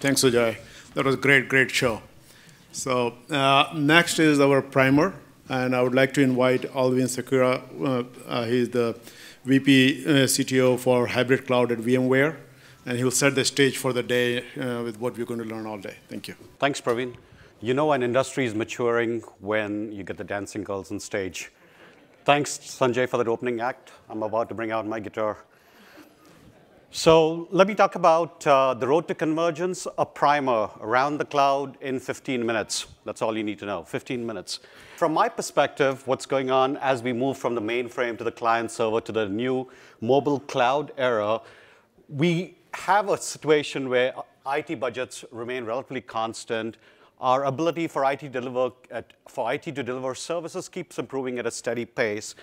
Thanks, Sujay. That was a great, great show. So uh, next is our primer, and I would like to invite Alvin Sakura. Uh, uh, he's the VP uh, CTO for Hybrid Cloud at VMware, and he'll set the stage for the day uh, with what we're going to learn all day. Thank you. Thanks, Praveen. You know an industry is maturing when you get the dancing girls on stage. Thanks, Sanjay, for that opening act. I'm about to bring out my guitar. So let me talk about uh, the road to convergence, a primer around the cloud in 15 minutes. That's all you need to know, 15 minutes. From my perspective, what's going on as we move from the mainframe to the client server to the new mobile cloud era, we have a situation where IT budgets remain relatively constant. Our ability for IT, deliver at, for IT to deliver services keeps improving at a steady pace.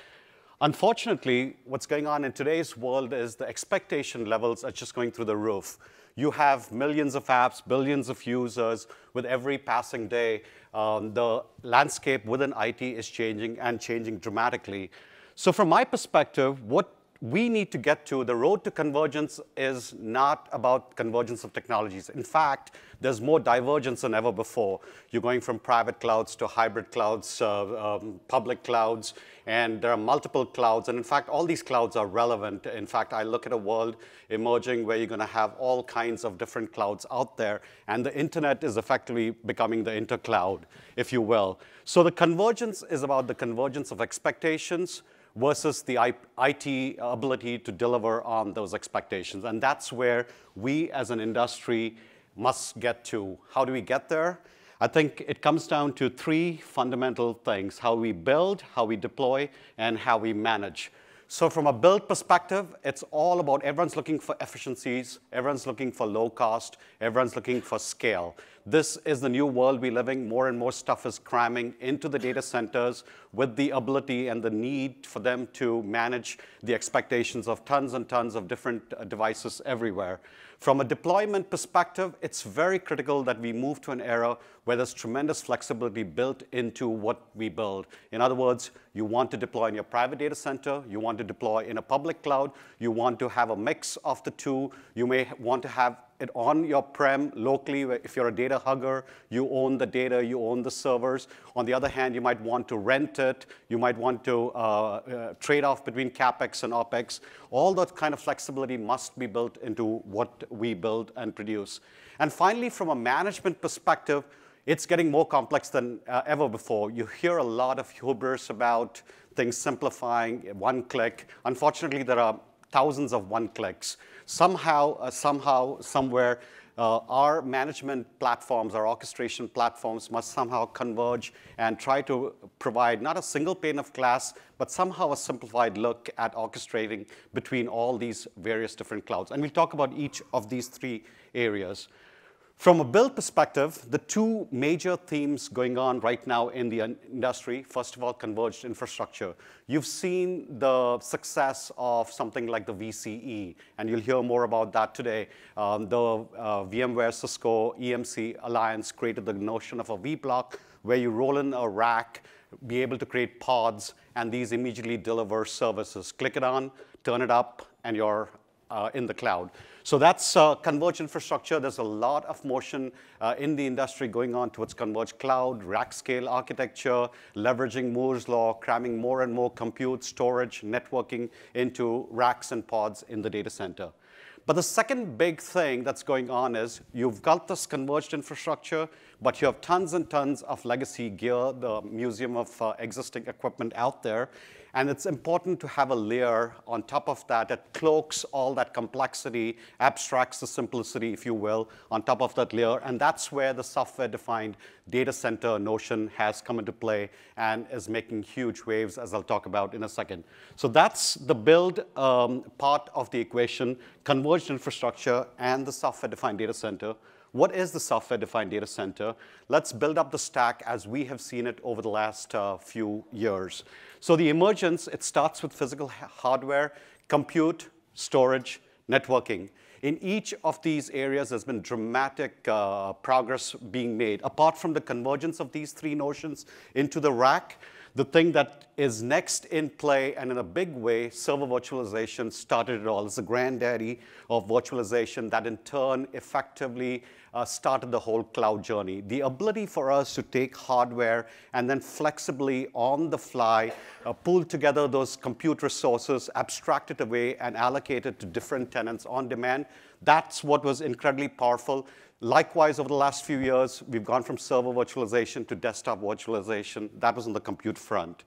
Unfortunately, what's going on in today's world is the expectation levels are just going through the roof. You have millions of apps, billions of users. With every passing day, um, the landscape within IT is changing and changing dramatically. So from my perspective, what we need to get to, the road to convergence is not about convergence of technologies. In fact, there's more divergence than ever before. You're going from private clouds to hybrid clouds, uh, um, public clouds, and there are multiple clouds. And in fact, all these clouds are relevant. In fact, I look at a world emerging where you're going to have all kinds of different clouds out there, and the internet is effectively becoming the intercloud, if you will. So the convergence is about the convergence of expectations, versus the IT ability to deliver on those expectations. And that's where we as an industry must get to. How do we get there? I think it comes down to three fundamental things, how we build, how we deploy, and how we manage. So from a build perspective, it's all about everyone's looking for efficiencies, everyone's looking for low cost, everyone's looking for scale. This is the new world we're living. More and more stuff is cramming into the data centers with the ability and the need for them to manage the expectations of tons and tons of different uh, devices everywhere. From a deployment perspective, it's very critical that we move to an era where there's tremendous flexibility built into what we build. In other words, you want to deploy in your private data center, you want to deploy in a public cloud, you want to have a mix of the two, you may want to have it on your prem locally. If you're a data hugger, you own the data, you own the servers. On the other hand, you might want to rent it. You might want to uh, uh, trade off between CapEx and OpEx. All that kind of flexibility must be built into what we build and produce. And finally, from a management perspective, it's getting more complex than uh, ever before. You hear a lot of hubris about things simplifying, one click. Unfortunately, there are thousands of one clicks somehow, uh, somehow, somewhere, uh, our management platforms, our orchestration platforms must somehow converge and try to provide not a single pane of glass, but somehow a simplified look at orchestrating between all these various different clouds. And we'll talk about each of these three areas. From a build perspective, the two major themes going on right now in the industry, first of all, converged infrastructure. You've seen the success of something like the VCE, and you'll hear more about that today. Um, the uh, VMware, Cisco, EMC Alliance created the notion of a vBlock where you roll in a rack, be able to create pods, and these immediately deliver services. Click it on, turn it up, and you're uh, in the cloud. So that's uh, converged infrastructure. There's a lot of motion uh, in the industry going on towards converged cloud, rack scale architecture, leveraging Moore's law, cramming more and more compute, storage, networking into racks and pods in the data center. But the second big thing that's going on is you've got this converged infrastructure, but you have tons and tons of legacy gear, the museum of uh, existing equipment out there, and it's important to have a layer on top of that that cloaks all that complexity, abstracts the simplicity, if you will, on top of that layer. And that's where the software-defined data center notion has come into play and is making huge waves, as I'll talk about in a second. So that's the build um, part of the equation, converged infrastructure and the software-defined data center. What is the software-defined data center? Let's build up the stack as we have seen it over the last uh, few years. So the emergence, it starts with physical hardware, compute, storage, networking. In each of these areas, there's been dramatic uh, progress being made. Apart from the convergence of these three notions into the rack, the thing that is next in play and in a big way, server virtualization started it all. It's the granddaddy of virtualization that in turn effectively uh, started the whole cloud journey. The ability for us to take hardware and then flexibly on the fly, uh, pull together those compute resources, abstract it away, and allocate it to different tenants on demand, that's what was incredibly powerful. Likewise, over the last few years, we've gone from server virtualization to desktop virtualization. That was on the compute front.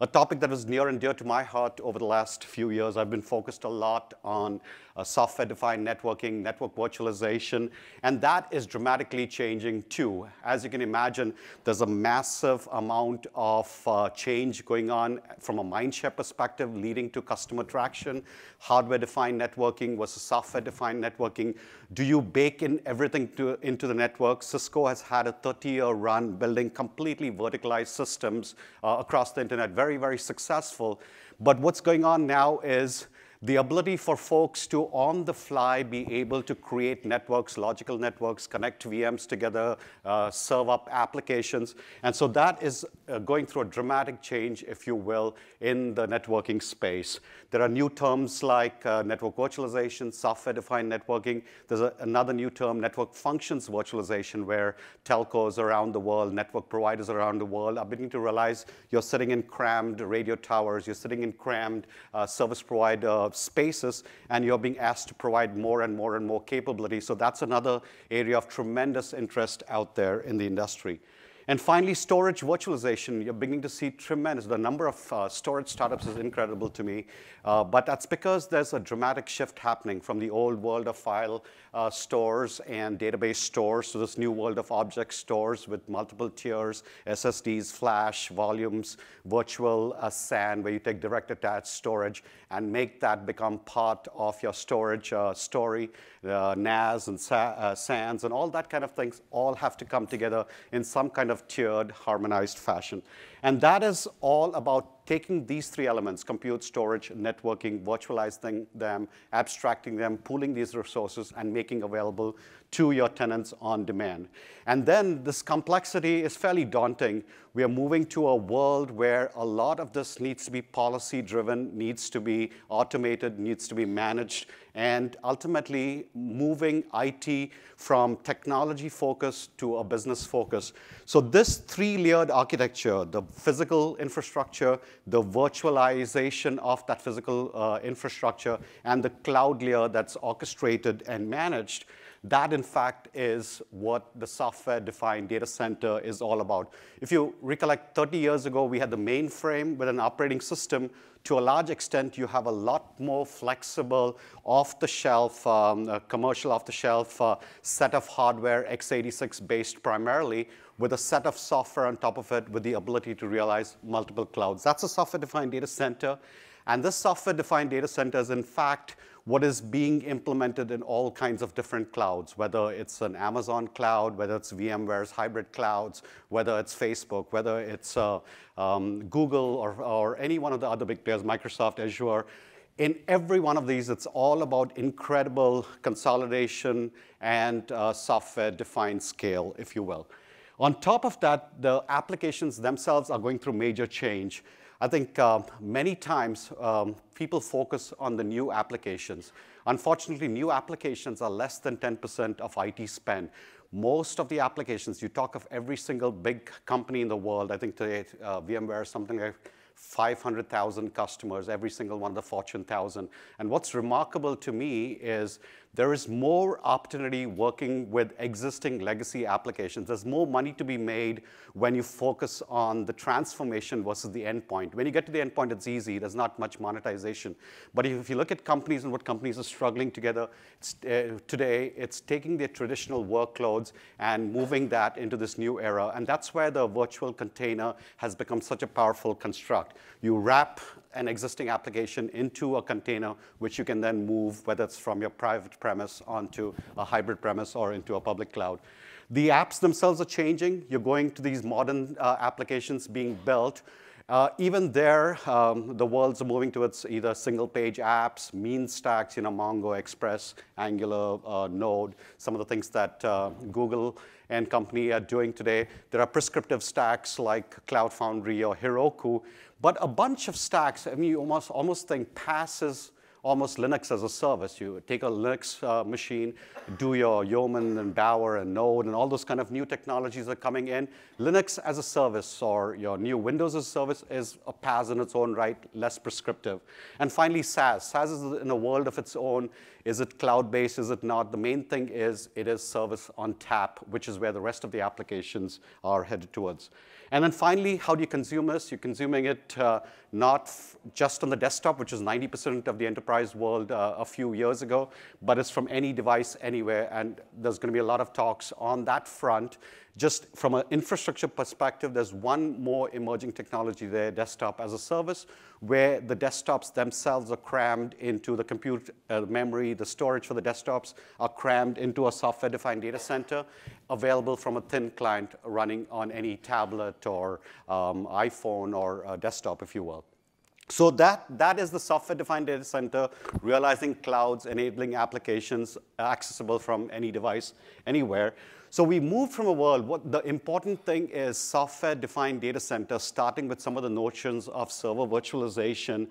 A topic that was near and dear to my heart over the last few years, I've been focused a lot on software-defined networking, network virtualization, and that is dramatically changing too. As you can imagine, there's a massive amount of uh, change going on from a mindshare perspective, leading to customer traction, hardware-defined networking versus software-defined networking. Do you bake in everything to, into the network? Cisco has had a 30-year run building completely verticalized systems uh, across the internet, very, very successful. But what's going on now is the ability for folks to, on the fly, be able to create networks, logical networks, connect VMs together, uh, serve up applications. And so that is uh, going through a dramatic change, if you will, in the networking space. There are new terms like uh, network virtualization, software-defined networking. There's a, another new term, network functions virtualization, where telcos around the world, network providers around the world are beginning to realize you're sitting in crammed radio towers, you're sitting in crammed uh, service provider uh, spaces, and you're being asked to provide more and more and more capability. So that's another area of tremendous interest out there in the industry. And finally, storage virtualization, you're beginning to see tremendous. The number of uh, storage startups is incredible to me, uh, but that's because there's a dramatic shift happening from the old world of file uh, stores and database stores to this new world of object stores with multiple tiers, SSDs, flash, volumes, virtual uh, SAN, where you take direct attached storage and make that become part of your storage uh, story, uh, NAS and SANs and all that kind of things all have to come together in some kind of of tiered, harmonized fashion. And that is all about taking these three elements, compute, storage, networking, virtualizing them, abstracting them, pooling these resources, and making available to your tenants on demand. And then this complexity is fairly daunting. We are moving to a world where a lot of this needs to be policy driven, needs to be automated, needs to be managed, and ultimately moving IT from technology focus to a business focus. So this three-layered architecture, the physical infrastructure, the virtualization of that physical uh, infrastructure, and the cloud layer that's orchestrated and managed that, in fact, is what the software-defined data center is all about. If you recollect, 30 years ago, we had the mainframe with an operating system. To a large extent, you have a lot more flexible, off-the-shelf, um, uh, commercial off-the-shelf uh, set of hardware, x86-based primarily, with a set of software on top of it with the ability to realize multiple clouds. That's a software-defined data center. And this software-defined data center is, in fact, what is being implemented in all kinds of different clouds, whether it's an Amazon cloud, whether it's VMware's hybrid clouds, whether it's Facebook, whether it's uh, um, Google or, or any one of the other big players, Microsoft, Azure. In every one of these, it's all about incredible consolidation and uh, software-defined scale, if you will. On top of that, the applications themselves are going through major change. I think uh, many times um, people focus on the new applications. Unfortunately, new applications are less than 10% of IT spend. Most of the applications, you talk of every single big company in the world. I think today uh, VMware is something like 500,000 customers, every single one of the Fortune 1000. And what's remarkable to me is there is more opportunity working with existing legacy applications. There's more money to be made when you focus on the transformation versus the endpoint. When you get to the endpoint, it's easy. There's not much monetization. But if you look at companies and what companies are struggling together it's, uh, today, it's taking their traditional workloads and moving that into this new era. And that's where the virtual container has become such a powerful construct. You wrap an existing application into a container, which you can then move, whether it's from your private premise onto a hybrid premise or into a public cloud. The apps themselves are changing. You're going to these modern uh, applications being built. Uh, even there, um, the world's moving towards either single-page apps, mean stacks, you know, Mongo, Express, Angular, uh, Node, some of the things that uh, Google and company are doing today. There are prescriptive stacks like Cloud Foundry or Heroku but a bunch of stacks, I mean, you almost, almost think passes almost Linux as a service. You take a Linux uh, machine, do your Yeoman and Bower and Node and all those kind of new technologies that are coming in. Linux as a service or your new Windows as a service is a PaaS in its own right, less prescriptive. And finally, SaaS. SaaS is in a world of its own. Is it cloud-based? Is it not? The main thing is it is service on tap, which is where the rest of the applications are headed towards. And then finally, how do you consume this? You're consuming it uh, not just on the desktop, which is 90% of the enterprise enterprise world uh, a few years ago, but it's from any device anywhere, and there's going to be a lot of talks on that front. Just from an infrastructure perspective, there's one more emerging technology there, desktop as a service, where the desktops themselves are crammed into the compute uh, memory, the storage for the desktops are crammed into a software-defined data center available from a thin client running on any tablet or um, iPhone or uh, desktop, if you will. So that, that is the software-defined data center, realizing clouds, enabling applications uh, accessible from any device, anywhere. So we moved from a world, what the important thing is software-defined data center, starting with some of the notions of server virtualization.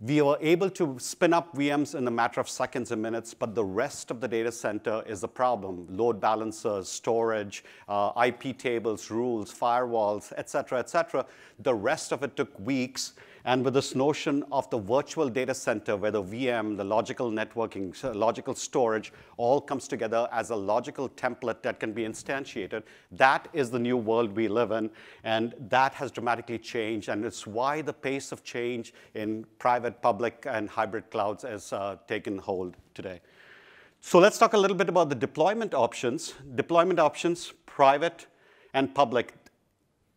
We were able to spin up VMs in a matter of seconds and minutes, but the rest of the data center is the problem. Load balancers, storage, uh, IP tables, rules, firewalls, et cetera, et cetera. The rest of it took weeks. And with this notion of the virtual data center where the VM, the logical networking, logical storage all comes together as a logical template that can be instantiated, that is the new world we live in. And that has dramatically changed. And it's why the pace of change in private, public, and hybrid clouds has uh, taken hold today. So let's talk a little bit about the deployment options. Deployment options, private and public.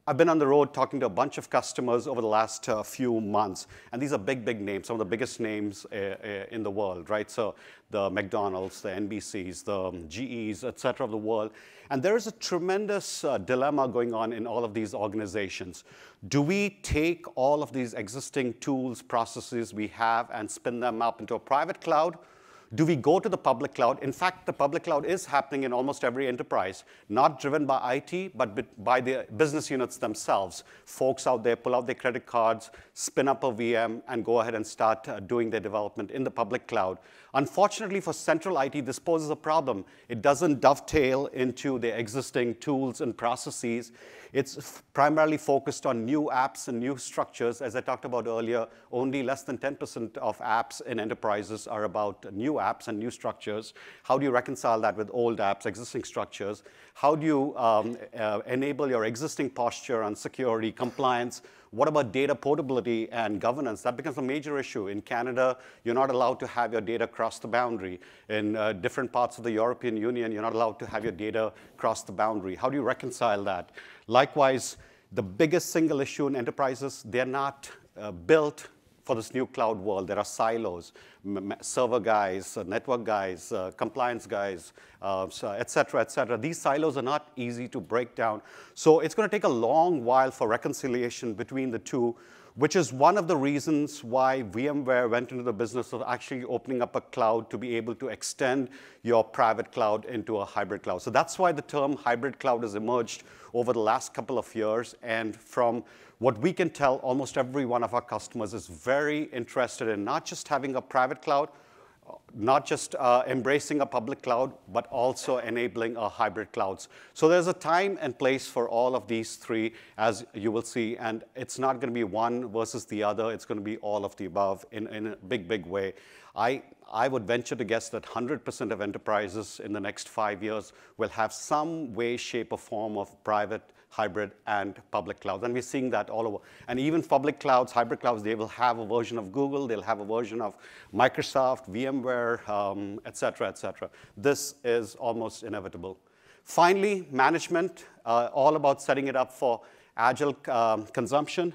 I've been on the road talking to a bunch of customers over the last uh, few months, and these are big, big names, some of the biggest names uh, uh, in the world, right? So the McDonald's, the NBCs, the um, GEs, et cetera, of the world. And there is a tremendous uh, dilemma going on in all of these organizations. Do we take all of these existing tools, processes we have, and spin them up into a private cloud, do we go to the public cloud? In fact, the public cloud is happening in almost every enterprise, not driven by IT, but by the business units themselves. Folks out there pull out their credit cards, spin up a VM, and go ahead and start uh, doing their development in the public cloud. Unfortunately for central IT, this poses a problem. It doesn't dovetail into the existing tools and processes. It's primarily focused on new apps and new structures. As I talked about earlier, only less than 10% of apps in enterprises are about new apps and new structures? How do you reconcile that with old apps, existing structures? How do you um, uh, enable your existing posture on security, compliance? What about data portability and governance? That becomes a major issue. In Canada, you're not allowed to have your data cross the boundary. In uh, different parts of the European Union, you're not allowed to have your data cross the boundary. How do you reconcile that? Likewise, the biggest single issue in enterprises, they're not uh, built for this new cloud world. There are silos, server guys, uh, network guys, uh, compliance guys, uh, et cetera, et cetera. These silos are not easy to break down. So it's going to take a long while for reconciliation between the two which is one of the reasons why VMware went into the business of actually opening up a cloud to be able to extend your private cloud into a hybrid cloud. So that's why the term hybrid cloud has emerged over the last couple of years. And from what we can tell, almost every one of our customers is very interested in not just having a private cloud, not just uh, embracing a public cloud, but also enabling a hybrid clouds. So there's a time and place for all of these three, as you will see, and it's not gonna be one versus the other, it's gonna be all of the above in, in a big, big way. I, I would venture to guess that 100% of enterprises in the next five years will have some way, shape, or form of private, hybrid, and public clouds. And we're seeing that all over. And even public clouds, hybrid clouds, they will have a version of Google, they'll have a version of Microsoft, VMware, um, et cetera, et cetera. This is almost inevitable. Finally, management, uh, all about setting it up for agile um, consumption.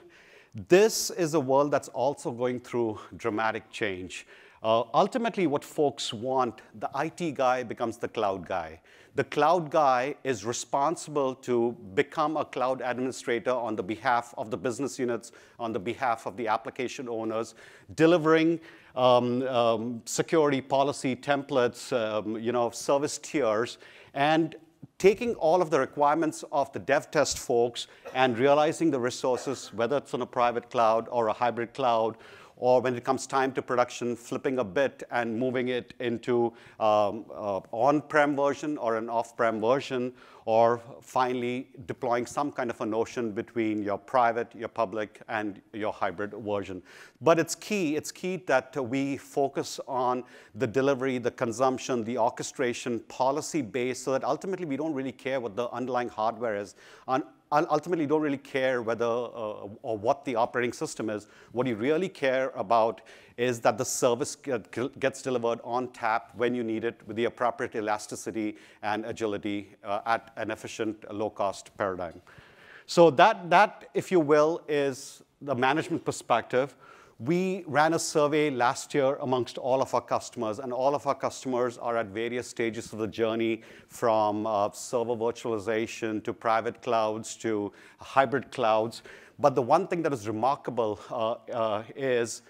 This is a world that's also going through dramatic change. Uh, ultimately, what folks want, the IT guy becomes the cloud guy. The cloud guy is responsible to become a cloud administrator on the behalf of the business units, on the behalf of the application owners, delivering um, um, security policy templates, um, you know, service tiers, and taking all of the requirements of the dev test folks and realizing the resources, whether it's on a private cloud or a hybrid cloud or when it comes time to production, flipping a bit and moving it into um, uh, on-prem version or an off-prem version, or finally deploying some kind of a notion between your private, your public, and your hybrid version. But it's key, it's key that we focus on the delivery, the consumption, the orchestration, policy base, so that ultimately we don't really care what the underlying hardware is. On ultimately don't really care whether uh, or what the operating system is. What you really care about is that the service gets delivered on tap when you need it with the appropriate elasticity and agility uh, at an efficient, low-cost paradigm. So that, that, if you will, is the management perspective. We ran a survey last year amongst all of our customers, and all of our customers are at various stages of the journey from uh, server virtualization to private clouds to hybrid clouds. But the one thing that is remarkable uh, uh, is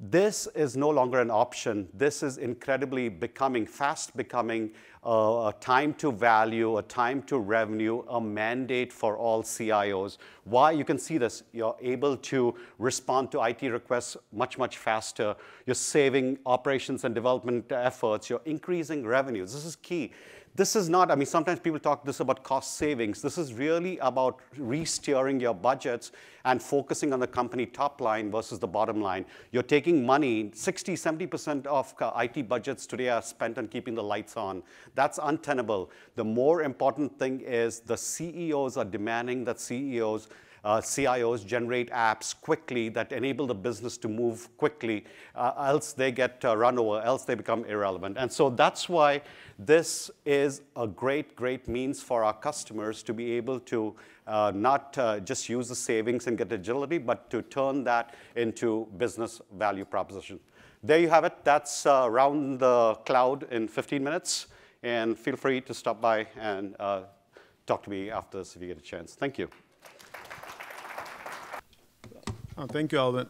this is no longer an option. This is incredibly becoming, fast becoming a time to value, a time to revenue, a mandate for all CIOs. Why? You can see this. You're able to respond to IT requests much, much faster. You're saving operations and development efforts. You're increasing revenues. This is key. This is not, I mean, sometimes people talk this about cost savings. This is really about re-steering your budgets and focusing on the company top line versus the bottom line. You're taking money, 60, 70% of uh, IT budgets today are spent on keeping the lights on. That's untenable. The more important thing is the CEOs are demanding that CEOs uh, CIOs generate apps quickly that enable the business to move quickly, uh, else they get uh, run over, else they become irrelevant. And so that's why this is a great, great means for our customers to be able to uh, not uh, just use the savings and get agility, but to turn that into business value proposition. There you have it. That's around uh, the cloud in 15 minutes and feel free to stop by and uh, talk to me after this if you get a chance. Thank you. Oh, thank you, Alvin.